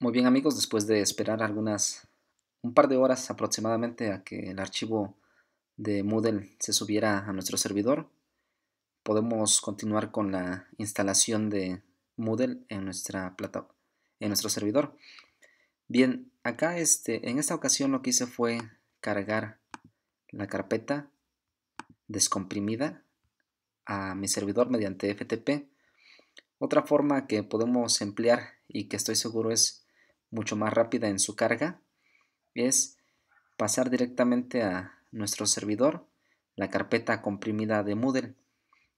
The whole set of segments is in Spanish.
Muy bien amigos, después de esperar algunas, un par de horas aproximadamente a que el archivo de Moodle se subiera a nuestro servidor, podemos continuar con la instalación de Moodle en, nuestra plata, en nuestro servidor. Bien, acá este, en esta ocasión lo que hice fue cargar la carpeta descomprimida a mi servidor mediante FTP. Otra forma que podemos emplear y que estoy seguro es mucho más rápida en su carga es pasar directamente a nuestro servidor la carpeta comprimida de Moodle.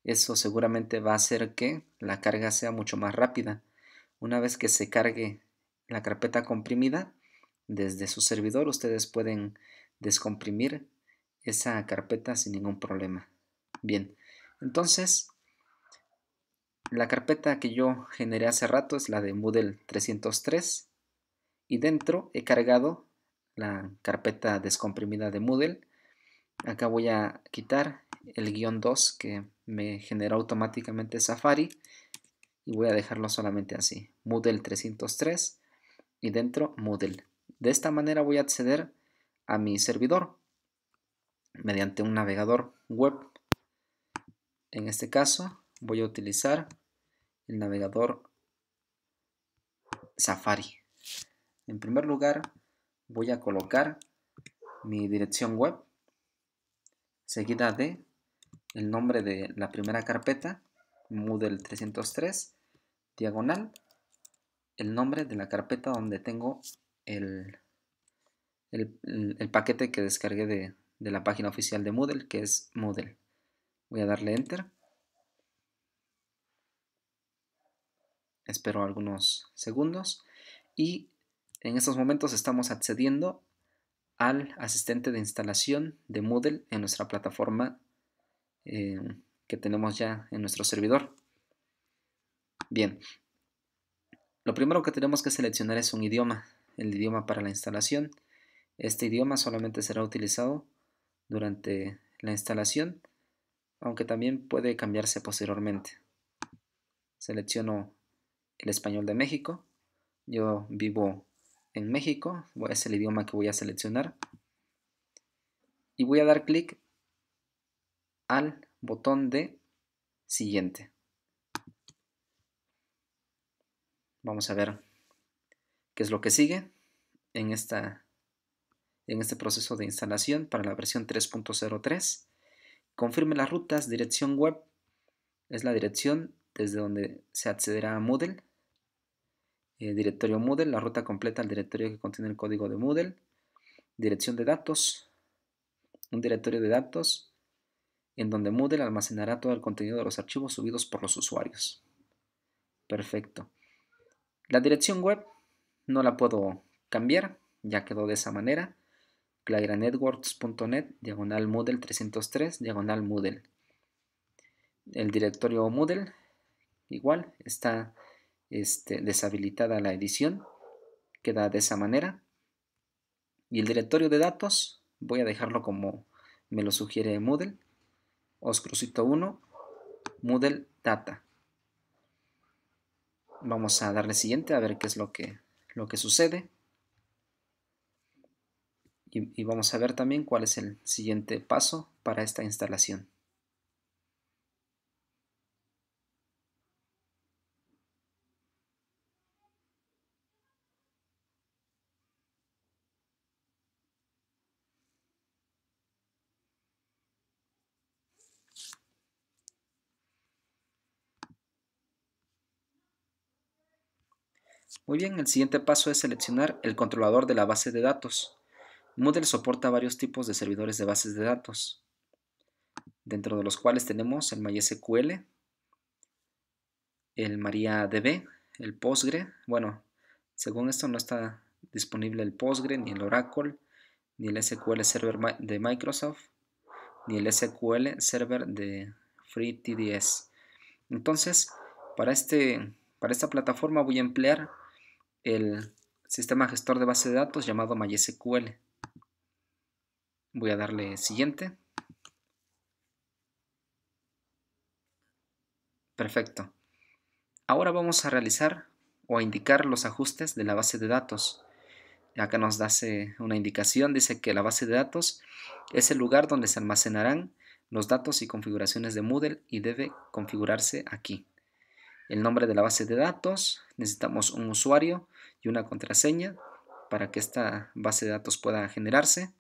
Eso seguramente va a hacer que la carga sea mucho más rápida. Una vez que se cargue la carpeta comprimida, desde su servidor ustedes pueden descomprimir esa carpeta sin ningún problema. Bien, entonces la carpeta que yo generé hace rato es la de Moodle 303 y dentro he cargado la carpeta descomprimida de Moodle. Acá voy a quitar el guión 2 que me generó automáticamente Safari y voy a dejarlo solamente así, Moodle 303 y dentro Moodle. De esta manera voy a acceder a mi servidor mediante un navegador web. En este caso voy a utilizar el navegador Safari. En primer lugar, voy a colocar mi dirección web, seguida de el nombre de la primera carpeta, Moodle 303, diagonal, el nombre de la carpeta donde tengo el, el, paquete que descargué de, de la página oficial de Moodle, que es Moodle. Voy a darle Enter. Espero algunos segundos. Y en estos momentos estamos accediendo al asistente de instalación de Moodle en nuestra plataforma em, que tenemos ya en nuestro servidor. Bien, lo primero que tenemos que seleccionar es un idioma, el idioma para la instalación. Este idioma solamente será utilizado durante la instalación, aunque también puede cambiarse posteriormente. Selecciono el español de México. Yo vivo en México, es el idioma que voy a seleccionar, y voy a dar clic al botón de siguiente. Vamos a ver qué es lo que sigue en, esta, en este proceso de instalación para la versión 3.03. Confirme las rutas, dirección web, es la dirección desde donde se accederá a Moodle eh, directorio Moodle, la ruta completa al directorio que contiene el código de Moodle, dirección de datos, un directorio de datos en donde Moodle almacenará todo el contenido de los archivos subidos por los usuarios. Perfecto. La dirección web no la puedo cambiar, ya quedó de esa manera. clairanetworks.net, diagonal Moodle 303, diagonal Moodle. El directorio Moodle, igual, está este, deshabilitada la edición. Queda de esa manera. Y el directorio de datos voy a dejarlo como me lo sugiere Moodle. crucito 1, Moodle Data. Vamos a darle siguiente a ver qué es lo que, lo que sucede. y vamos a ver también cuál es el siguiente paso para esta instalación. Muy bien, el siguiente paso es seleccionar el controlador de la base de datos. Moodle soporta varios tipos de servidores de bases de datos, dentro de los cuales tenemos el MySQL, el MariaDB, el Postgre. Bueno, según esto no está disponible el Postgre, ni el Oracle, ni el SQL Server de Microsoft, ni el SQL Server de FreeTDS. Entonces, para, este, para esta plataforma voy a emplear el sistema gestor de base de datos llamado MySQL. Voy a darle siguiente. Perfecto. Ahora vamos a realizar o a indicar los ajustes de la base de datos. Acá nos da una indicación, dice que la base de datos es el lugar donde se almacenarán los datos y configuraciones de Moodle y debe configurarse aquí el nombre de la base de datos, necesitamos un usuario y una contraseña para que esta base de datos pueda generarse.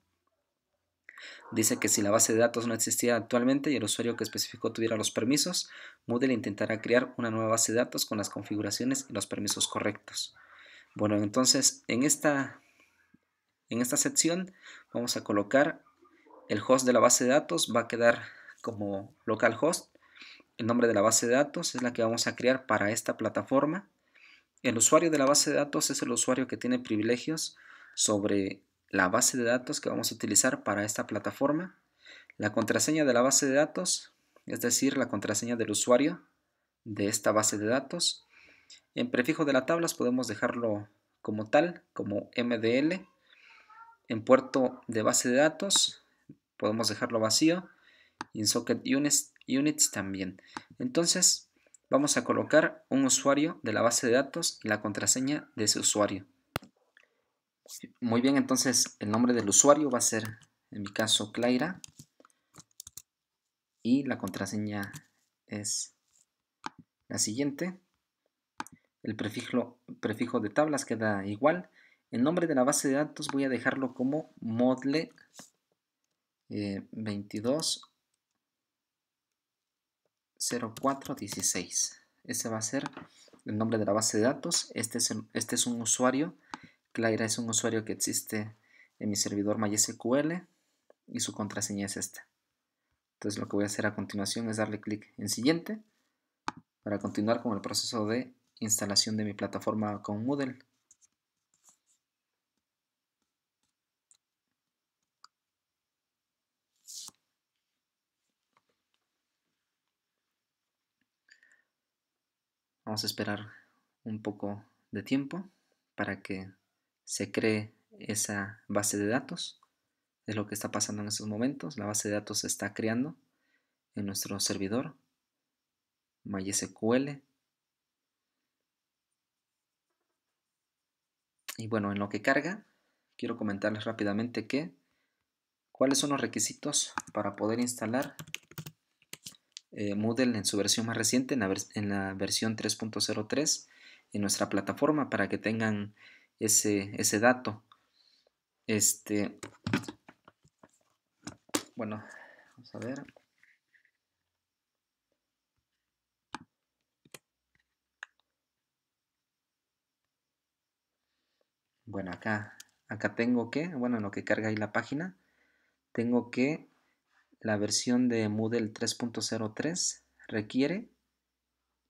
Dice que si la base de datos no existía actualmente y el usuario que especificó tuviera los permisos, Moodle intentará crear una nueva base de datos con las configuraciones y los permisos correctos. Bueno, entonces en esta, en esta sección vamos a colocar el host de la base de datos, va a quedar como localhost el nombre de la base de datos es la que vamos a crear para esta plataforma. El usuario de la base de datos es el usuario que tiene privilegios sobre la base de datos que vamos a utilizar para esta plataforma. La contraseña de la base de datos, es decir, la contraseña del usuario de esta base de datos. En prefijo de las tablas podemos dejarlo como tal, como MDL. En puerto de base de datos podemos dejarlo vacío. Y en socket units units también. Entonces vamos a colocar un usuario de la base de datos y la contraseña de ese usuario. Muy bien, entonces el nombre del usuario va a ser, en mi caso, clara Y la contraseña es la siguiente. El prefijo, prefijo de tablas queda igual. El nombre de la base de datos voy a dejarlo como model 22 eh, 0416. Ese va a ser el nombre de la base de datos. Este es, este es un usuario. Claira es un usuario que existe en mi servidor MySQL y su contraseña es esta. Entonces lo que voy a hacer a continuación es darle clic en siguiente para continuar con el proceso de instalación de mi plataforma con Moodle. Vamos a esperar un poco de tiempo para que se cree esa base de datos. Es lo que está pasando en estos momentos. La base de datos se está creando en nuestro servidor MySQL. Y bueno, en lo que carga, quiero comentarles rápidamente que cuáles son los requisitos para poder instalar eh, Moodle en su versión más reciente, en la, versión 3.03, en nuestra plataforma para que tengan ese, ese dato. Este, bueno, vamos a ver. Bueno, acá, acá tengo que, bueno, lo que carga ahí la página, tengo que la versión de Moodle 3.03 requiere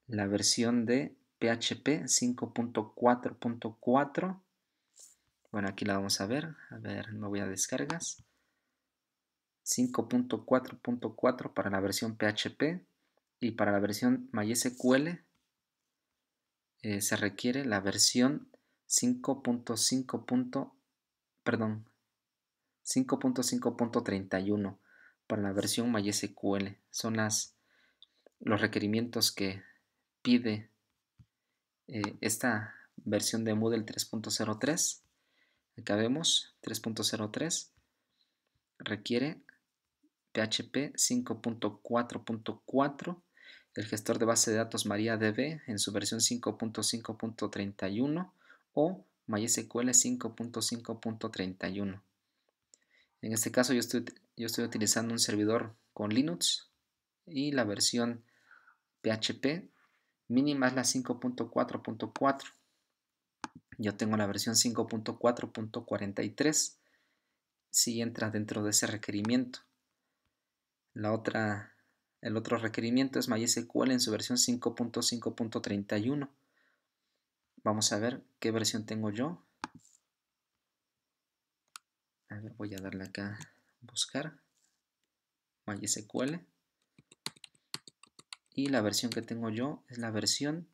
la versión de PHP 5.4.4. Bueno, aquí la vamos a ver. A ver, me voy a descargas. 5.4.4 para la versión PHP y para la versión MySQL eh, se requiere la versión 5.5. Perdón, 5.5.31 para la versión MySQL. Son las, los requerimientos que pide eh, esta versión de Moodle 3.03. Acá vemos 3.03 requiere PHP 5.4.4, el gestor de base de datos MariaDB en su versión 5.5.31 o MySQL 5.5.31. En este caso yo estoy yo estoy utilizando un servidor con Linux y la versión PHP mínima es la 5.4.4. Yo tengo la versión 5.4.43 si entra dentro de ese requerimiento. La otra, el otro requerimiento es MySQL en su versión 5.5.31. Vamos a ver qué versión tengo yo. A ver, voy a darle acá buscar MySQL y la versión que tengo yo es la versión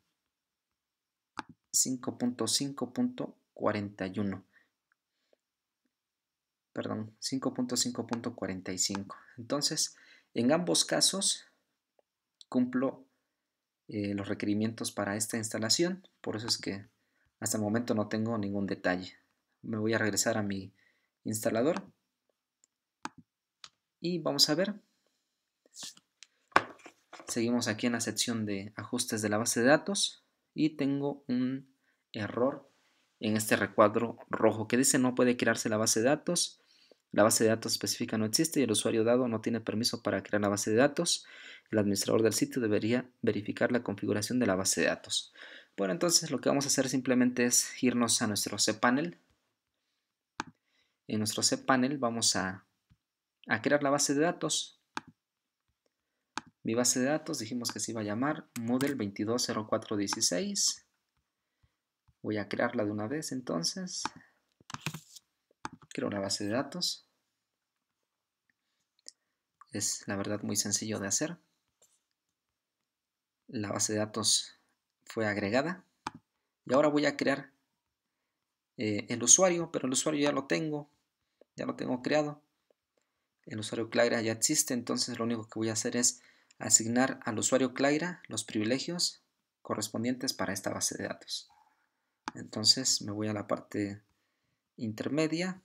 5.5.41 perdón 5.5.45 entonces en ambos casos cumplo eh, los requerimientos para esta instalación por eso es que hasta el momento no tengo ningún detalle me voy a regresar a mi instalador y vamos a ver. Seguimos aquí en la sección de ajustes de la base de datos y tengo un error en este recuadro rojo que dice no puede crearse la base de datos. La base de datos específica no existe y el usuario dado no tiene permiso para crear la base de datos. El administrador del sitio debería verificar la configuración de la base de datos. Bueno, entonces lo que vamos a hacer simplemente es irnos a nuestro cPanel. En nuestro cPanel vamos a a crear la base de datos. Mi base de datos dijimos que se iba a llamar Model 220416. Voy a crearla de una vez entonces. Creo la base de datos. Es la verdad muy sencillo de hacer. La base de datos fue agregada. Y ahora voy a crear eh, el usuario, pero el usuario ya lo tengo. Ya lo tengo creado el usuario Clara ya existe, entonces lo único que voy a hacer es asignar al usuario Clara los privilegios correspondientes para esta base de datos. Entonces me voy a la parte intermedia,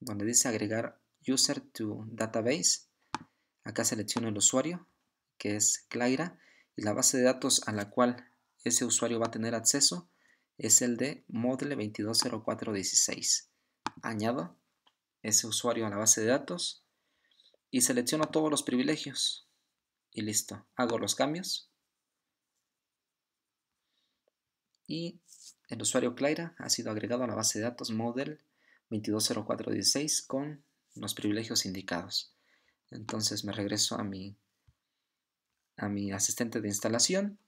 donde dice agregar user to database. Acá selecciono el usuario, que es Clara, y la base de datos a la cual ese usuario va a tener acceso es el de model 220416. Añado ese usuario a la base de datos y selecciono todos los privilegios y listo, hago los cambios y el usuario clara ha sido agregado a la base de datos model 220416 con los privilegios indicados. Entonces me regreso a mi, a mi asistente de instalación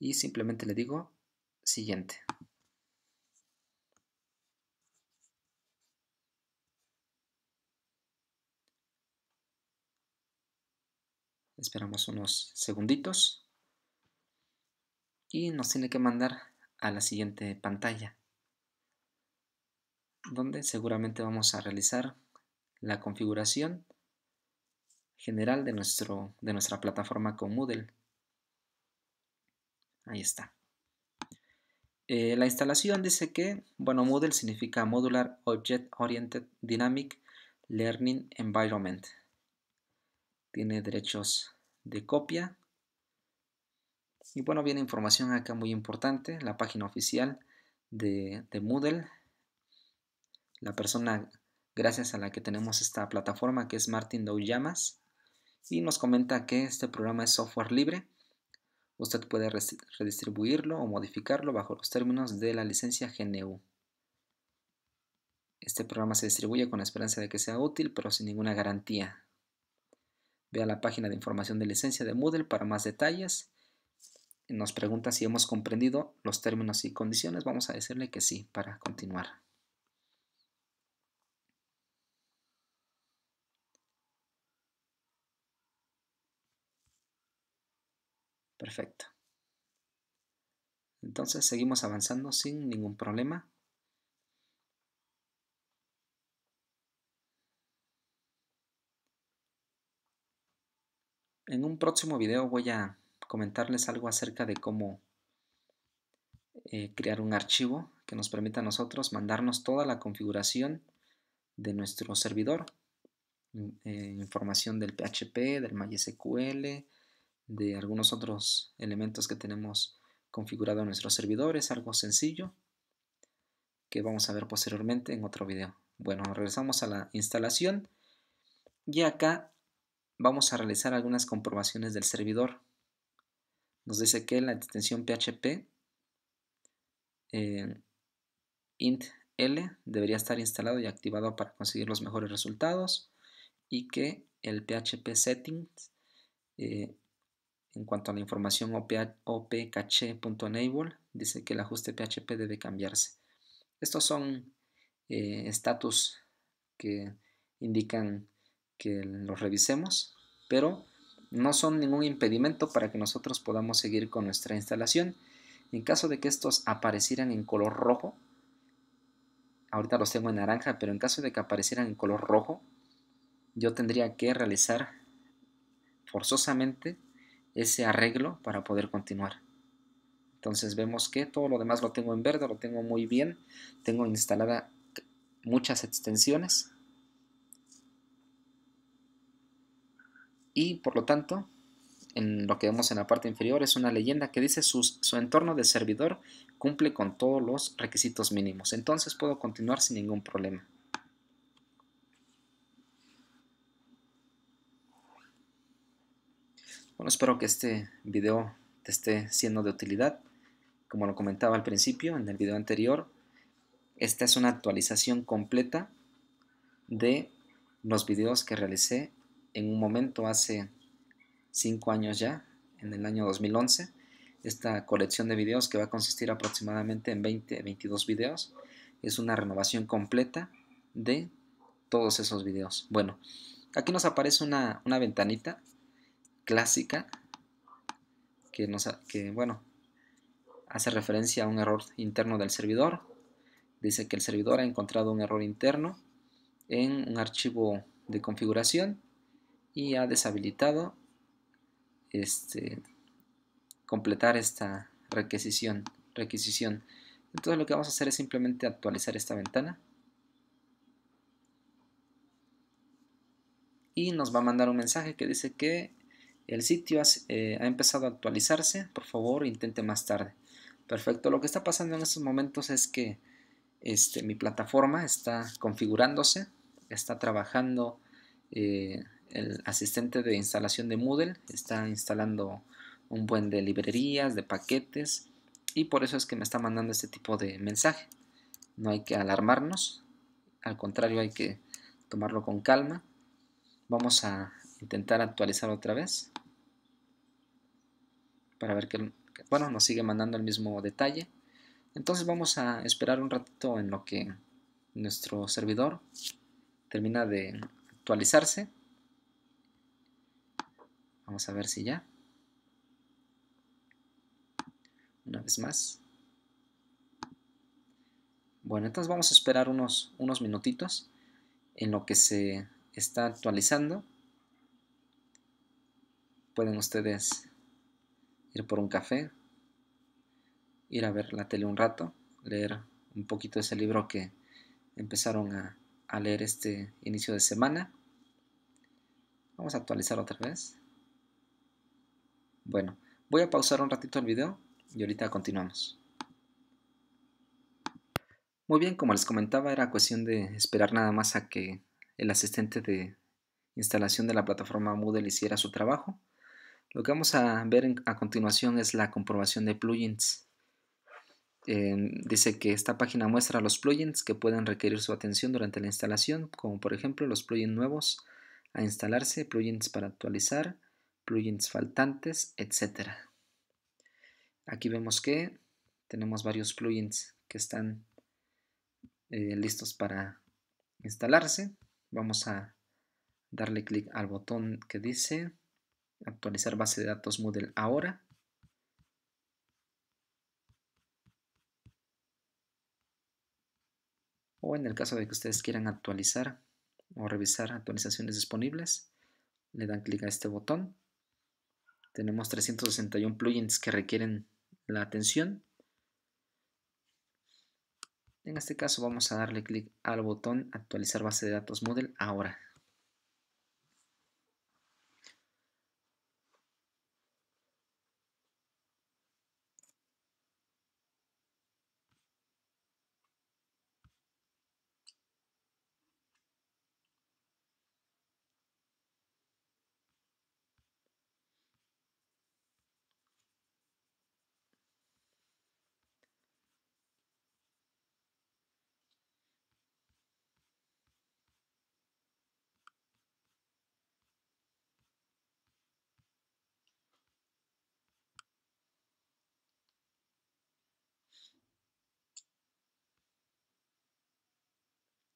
y simplemente le digo siguiente. Esperamos unos segunditos. Y nos tiene que mandar a la siguiente pantalla, donde seguramente vamos a realizar la configuración general de, nuestro, de nuestra plataforma con Moodle. Ahí está. Eh, la instalación dice que, bueno, Moodle significa Modular Object Oriented Dynamic Learning Environment tiene derechos de copia. Y bueno, viene información acá muy importante, la página oficial de, Moodle, la persona gracias a la que tenemos esta plataforma que es Martin llamas y nos comenta que este programa es software libre. Usted puede redistribuirlo o modificarlo bajo los términos de la licencia GNU. Este programa se distribuye con la esperanza de que sea útil, pero sin ninguna garantía. Ve a la página de información de licencia de Moodle para más detalles. Nos pregunta si hemos comprendido los términos y condiciones. Vamos a decirle que sí para continuar. Perfecto. Entonces seguimos avanzando sin ningún problema. en un próximo video voy a comentarles algo acerca de cómo eh, crear un archivo que nos permita a nosotros mandarnos toda la configuración de nuestro servidor. Eh, información del PHP, del MySQL, de algunos otros elementos que tenemos configurado en nuestros servidores, algo sencillo que vamos a ver posteriormente en otro video. Bueno, regresamos a la instalación y acá vamos a realizar algunas comprobaciones del servidor. Nos dice que la extensión PHP eh, int L debería estar instalado y activado para conseguir los mejores resultados y que el PHP settings eh, en cuanto a la información opcache.enable dice que el ajuste PHP debe cambiarse. Estos son eh, estatus que indican que los revisemos, pero no son ningún impedimento para que nosotros podamos seguir con nuestra instalación. En caso de que estos aparecieran en color rojo, ahorita los tengo en naranja, pero en caso de que aparecieran en color rojo, yo tendría que realizar forzosamente ese arreglo para poder continuar. Entonces vemos que todo lo demás lo tengo en verde, lo tengo muy bien, tengo instaladas muchas extensiones y por lo tanto, en lo que vemos en la parte inferior es una leyenda que dice su, su entorno de servidor cumple con todos los requisitos mínimos. Entonces puedo continuar sin ningún problema. Bueno, espero que este video te esté siendo de utilidad. Como lo comentaba al principio, en el video anterior, esta es una actualización completa de los videos que realicé en un momento hace cinco años ya, en el año 2011, esta colección de videos que va a consistir aproximadamente en 20, 22 videos. Es una renovación completa de todos esos videos. Bueno, aquí nos aparece una, ventanita clásica que, nos, que, bueno, hace referencia a un error interno del servidor. Dice que el servidor ha encontrado un error interno en un archivo de configuración y ha deshabilitado este, completar esta requisición, requisición. Entonces lo que vamos a hacer es simplemente actualizar esta ventana. Y nos va a mandar un mensaje que dice que el sitio ha eh, empezado a actualizarse, por favor intente más tarde. Perfecto, lo que está pasando en estos momentos es que este, mi plataforma está configurándose, está trabajando eh, el asistente de instalación de Moodle está instalando un buen de librerías, de paquetes, y por eso es que me está mandando este tipo de mensaje. No hay que alarmarnos, al contrario hay que tomarlo con calma. Vamos a intentar actualizar otra vez para ver que, bueno, nos sigue mandando el mismo detalle. Entonces vamos a esperar un ratito en lo que nuestro servidor termina de actualizarse Vamos a ver si ya. Una vez más. Bueno, entonces vamos a esperar unos, unos minutitos en lo que se está actualizando. Pueden ustedes ir por un café, ir a ver la tele un rato, leer un poquito ese libro que empezaron a leer este inicio de semana. Vamos a actualizar otra vez. Bueno, voy a pausar un ratito el video y ahorita continuamos. Muy bien, como les comentaba, era cuestión de esperar nada más a que el asistente de instalación de la plataforma Moodle hiciera su trabajo. Lo que vamos a ver a continuación es la comprobación de plugins. Em, dice que esta página muestra los plugins que pueden requerir su atención durante la instalación, como por ejemplo los plugins nuevos a instalarse, plugins para actualizar, plugins faltantes, etc. Aquí vemos que tenemos varios plugins que están eh, listos para instalarse. Vamos a darle clic al botón que dice actualizar base de datos Moodle ahora. O en el caso de que ustedes quieran actualizar o revisar actualizaciones disponibles, le dan clic a este botón. Tenemos 361 plugins que requieren la atención. En este caso vamos a darle clic al botón actualizar base de datos model ahora.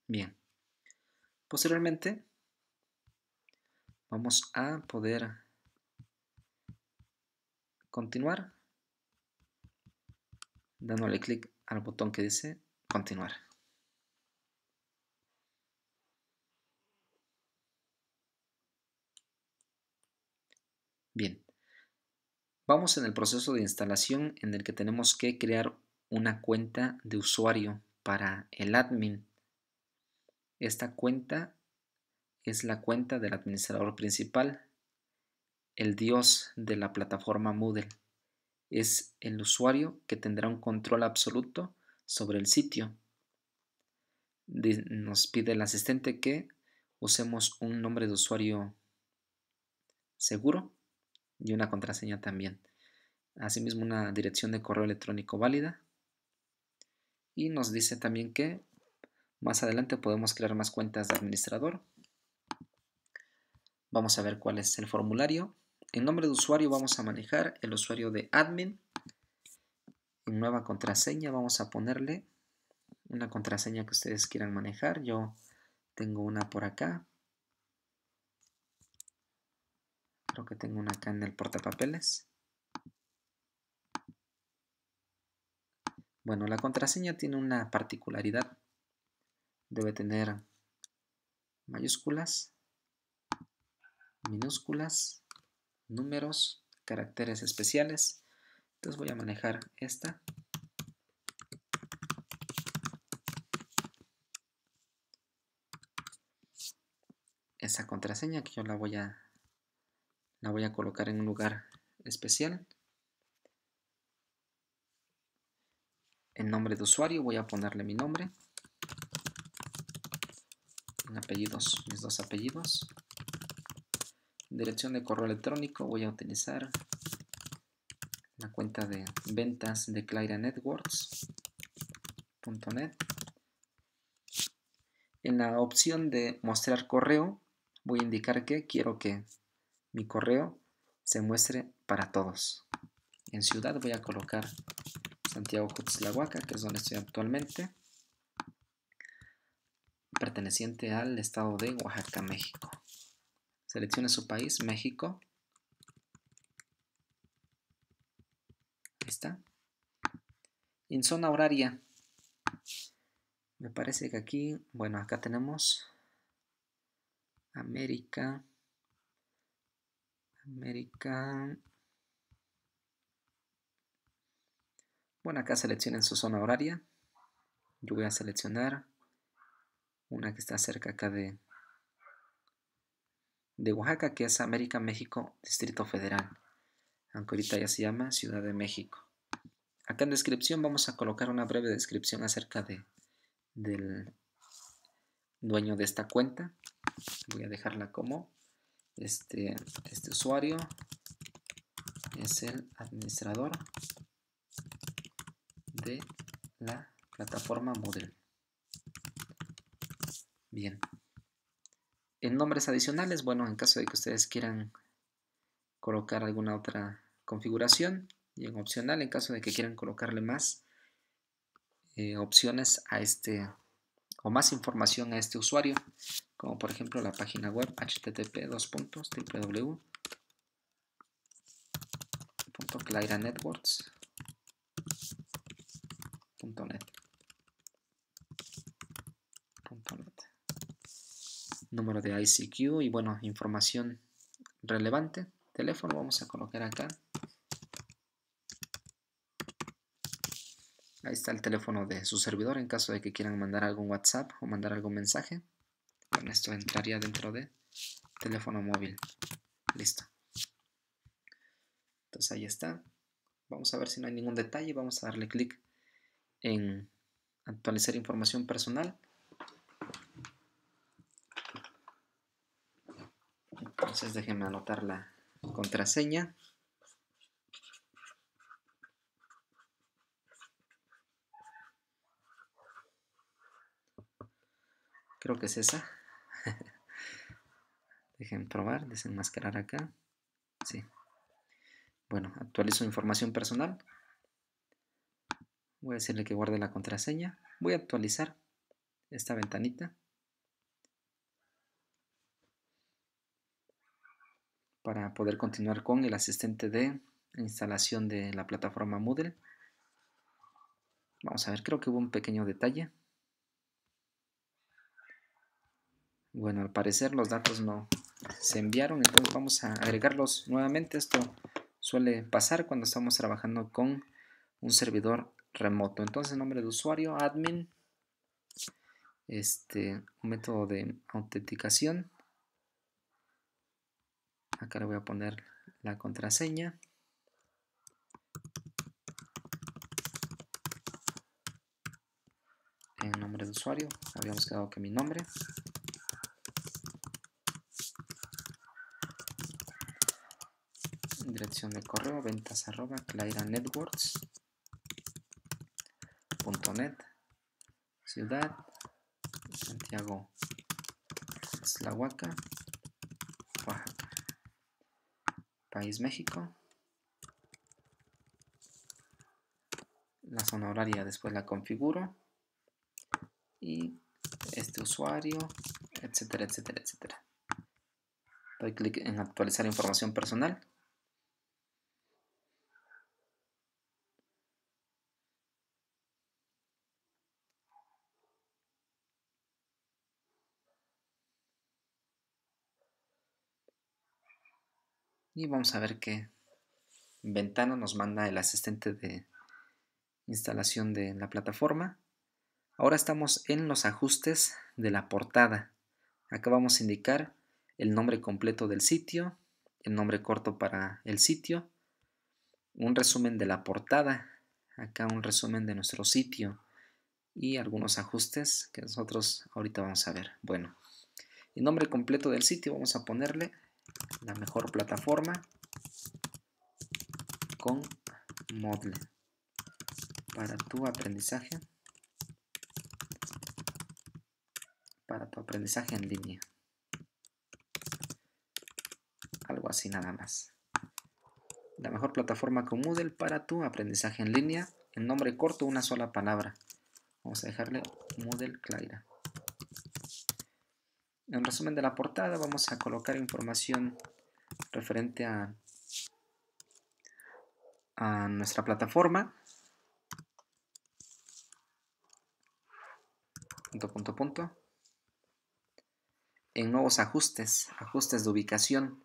Bien. Posteriormente, vamos a poder continuar dándole clic al botón que dice continuar. Bien, vamos en el proceso de instalación en el que tenemos que crear una cuenta de usuario para el admin esta cuenta es la cuenta del administrador principal, el dios de la plataforma Moodle. Es el usuario que tendrá un control absoluto sobre el sitio. Nos pide el asistente que usemos un nombre de usuario seguro y una contraseña también. Asimismo, una dirección de correo electrónico válida. Y nos dice también que más adelante podemos crear más cuentas de administrador. Vamos a ver cuál es el formulario. En nombre de usuario vamos a manejar el usuario de admin. En nueva contraseña vamos a ponerle una contraseña que ustedes quieran manejar. Yo tengo una por acá. Creo que tengo una acá en el portapapeles. Bueno, la contraseña tiene una particularidad debe tener mayúsculas, minúsculas, números, caracteres especiales. Entonces voy a manejar esta. Esa contraseña que yo la voy a, la voy a colocar en un lugar especial. El nombre de usuario voy a ponerle mi nombre apellidos, mis dos apellidos. Dirección de correo electrónico, voy a utilizar la cuenta de ventas de Clara En la opción de mostrar correo, voy a indicar que quiero que mi correo se muestre para todos. En ciudad voy a colocar Santiago Huaca, que es donde estoy actualmente perteneciente al estado de Oaxaca, México. Seleccione su país, México. Ahí está. En zona horaria. Me parece que aquí, bueno, acá tenemos América. América. Bueno, acá seleccionen su zona horaria. Yo voy a seleccionar una que está cerca acá de, de Oaxaca, que es América, México, Distrito Federal, aunque ahorita ya se llama Ciudad de México. Acá en descripción vamos a colocar una breve descripción acerca de, del dueño de esta cuenta. Voy a dejarla como este, este usuario es el administrador de la plataforma Model Bien. En nombres adicionales, bueno, en caso de que ustedes quieran colocar alguna otra configuración y en opcional, en caso de que quieran colocarle más eh, opciones a este o más información a este usuario, como por ejemplo la página web http www.clairanetworks.net número de ICQ y bueno, información relevante. Teléfono, vamos a colocar acá. Ahí está el teléfono de su servidor en caso de que quieran mandar algún WhatsApp o mandar algún mensaje. con esto entraría dentro de teléfono móvil. Listo. Entonces ahí está. Vamos a ver si no hay ningún detalle. Vamos a darle clic en actualizar información personal. Entonces déjenme anotar la contraseña. Creo que es esa. Dejen probar, desenmascarar acá. Sí. Bueno, actualizo información personal. Voy a decirle que guarde la contraseña. Voy a actualizar esta ventanita. para poder continuar con el asistente de instalación de la plataforma Moodle. Vamos a ver, creo que hubo un pequeño detalle. Bueno, al parecer los datos no se enviaron, entonces vamos a agregarlos nuevamente. Esto suele pasar cuando estamos trabajando con un servidor remoto. Entonces, nombre de usuario, admin, este, método de autenticación. Acá le voy a poner la contraseña. En nombre de usuario, habíamos quedado que mi nombre. Dirección de correo, ventas arroba, .net, ciudad, Santiago, huaca País México. La zona horaria después la configuro. Y este usuario, etcétera, etcétera, etcétera. Doy clic en actualizar información personal. Y vamos a ver qué ventana nos manda el asistente de instalación de la plataforma. Ahora estamos en los ajustes de la portada. Acá vamos a indicar el nombre completo del sitio, el nombre corto para el sitio, un resumen de la portada, acá un resumen de nuestro sitio y algunos ajustes que nosotros ahorita vamos a ver. Bueno, el nombre completo del sitio vamos a ponerle la mejor plataforma con Moodle para tu aprendizaje para tu aprendizaje en línea algo así nada más la mejor plataforma con Moodle para tu aprendizaje en línea en nombre corto una sola palabra vamos a dejarle Moodle Claira en resumen de la portada vamos a colocar información referente a, nuestra plataforma. Punto, punto, punto. En nuevos ajustes, ajustes de ubicación.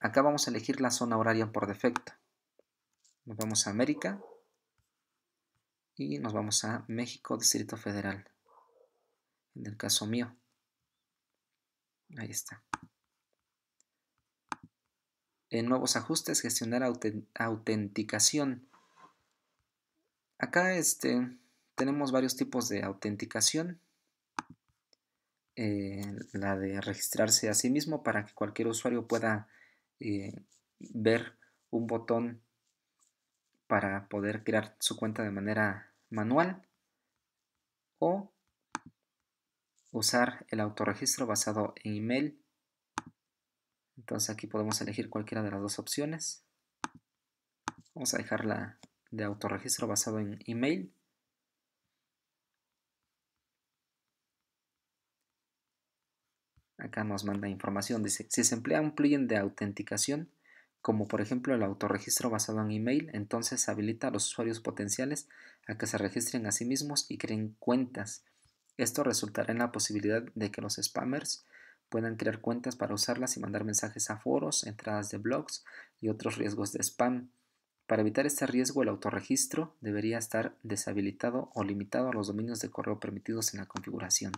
Acá vamos a elegir la zona horaria por defecto. Nos vamos a América y nos vamos a México, Distrito Federal. En el caso mío. Ahí está. En nuevos ajustes, gestionar autenticación. Acá este, tenemos varios tipos de autenticación. Eh, la de registrarse a sí mismo para que cualquier usuario pueda eh, ver un botón para poder crear su cuenta de manera manual o usar el autorregistro basado en email. Entonces aquí podemos elegir cualquiera de las dos opciones. Vamos a la de autorregistro basado en email. Acá nos manda información, dice, si se emplea un plugin de autenticación, como por ejemplo el autorregistro basado en email, entonces habilita a los usuarios potenciales a que se registren a sí mismos y creen cuentas esto resultará en la posibilidad de que los spammers puedan crear cuentas para usarlas y mandar mensajes a foros, entradas de blogs y otros riesgos de spam. Para evitar este riesgo, el autorregistro debería estar deshabilitado o limitado a los dominios de correo permitidos en la configuración.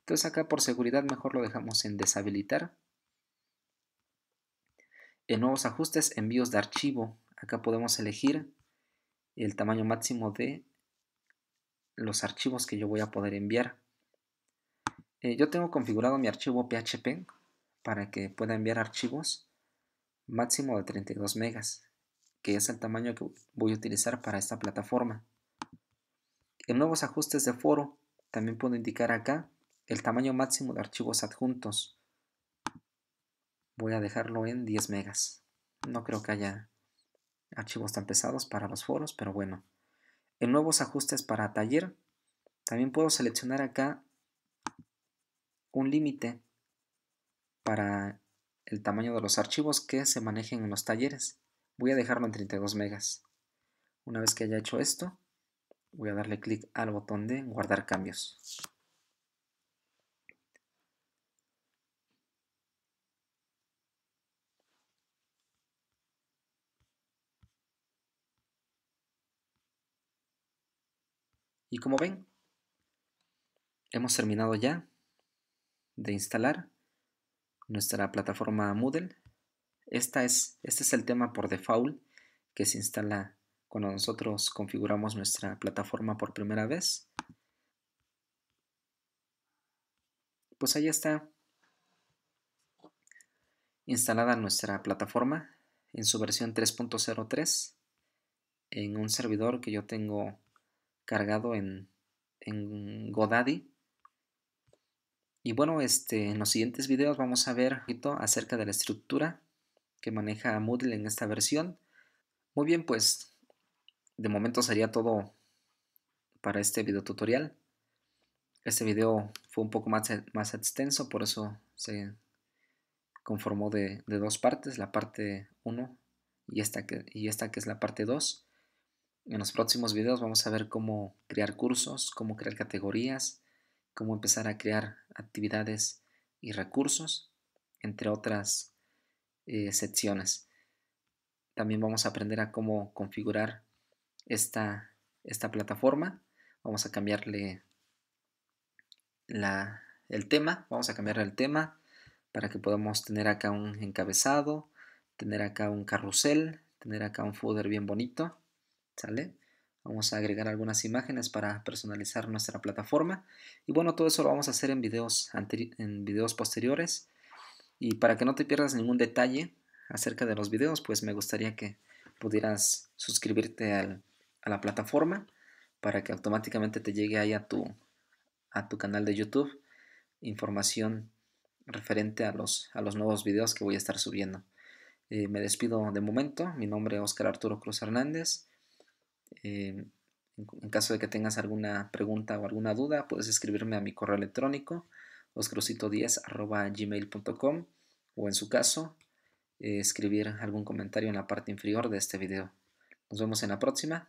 Entonces acá por seguridad mejor lo dejamos en deshabilitar. En nuevos ajustes, envíos de archivo. Acá podemos elegir el tamaño máximo de los archivos que yo voy a poder enviar. Eh, yo tengo configurado mi archivo PHP para que pueda enviar archivos máximo de 32 megas, que es el tamaño que voy a utilizar para esta plataforma. En nuevos ajustes de foro también puedo indicar acá el tamaño máximo de archivos adjuntos. Voy a dejarlo en 10 megas. No creo que haya archivos tan pesados para los foros, pero bueno en nuevos ajustes para taller, también puedo seleccionar acá un límite para el tamaño de los archivos que se manejen en los talleres. Voy a dejarlo en 32 megas. Una vez que haya hecho esto, voy a darle clic al botón de guardar cambios. Y como ven, hemos terminado ya de instalar nuestra plataforma Moodle. Esta es, este es el tema por default que se instala cuando nosotros configuramos nuestra plataforma por primera vez. Pues ahí está instalada nuestra plataforma en su versión 3.03 en un servidor que yo tengo cargado en, en Godaddy. Y bueno, este, en los siguientes videos vamos a ver poquito acerca de la estructura que maneja Moodle en esta versión. Muy bien, pues de momento sería todo para este video tutorial. Este video fue un poco más, más extenso, por eso se conformó de, dos partes, la parte 1 y esta, que, y esta que es la parte 2. En los próximos videos vamos a ver cómo crear cursos, cómo crear categorías, cómo empezar a crear actividades y recursos, entre otras eh, secciones. También vamos a aprender a cómo configurar esta, esta plataforma. Vamos a cambiarle el tema, vamos a cambiar el tema para que podamos tener acá un encabezado, tener acá un carrusel, tener acá un footer bien bonito. ¿sale? Vamos a agregar algunas imágenes para personalizar nuestra plataforma. Y bueno, todo eso lo vamos a hacer en videos, en videos posteriores. Y para que no te pierdas ningún detalle acerca de los videos, pues me gustaría que pudieras suscribirte a la plataforma para que automáticamente te llegue ahí a tu, canal de YouTube información referente a los, nuevos videos que voy a estar subiendo. Eh, me despido de momento. Mi nombre es Oscar Arturo Cruz Hernández. Em, en caso de que tengas alguna pregunta o alguna duda, puedes escribirme a mi correo electrónico oscrucito10.gmail.com o en su caso, eh, escribir algún comentario en la parte inferior de este video. Nos vemos en la próxima.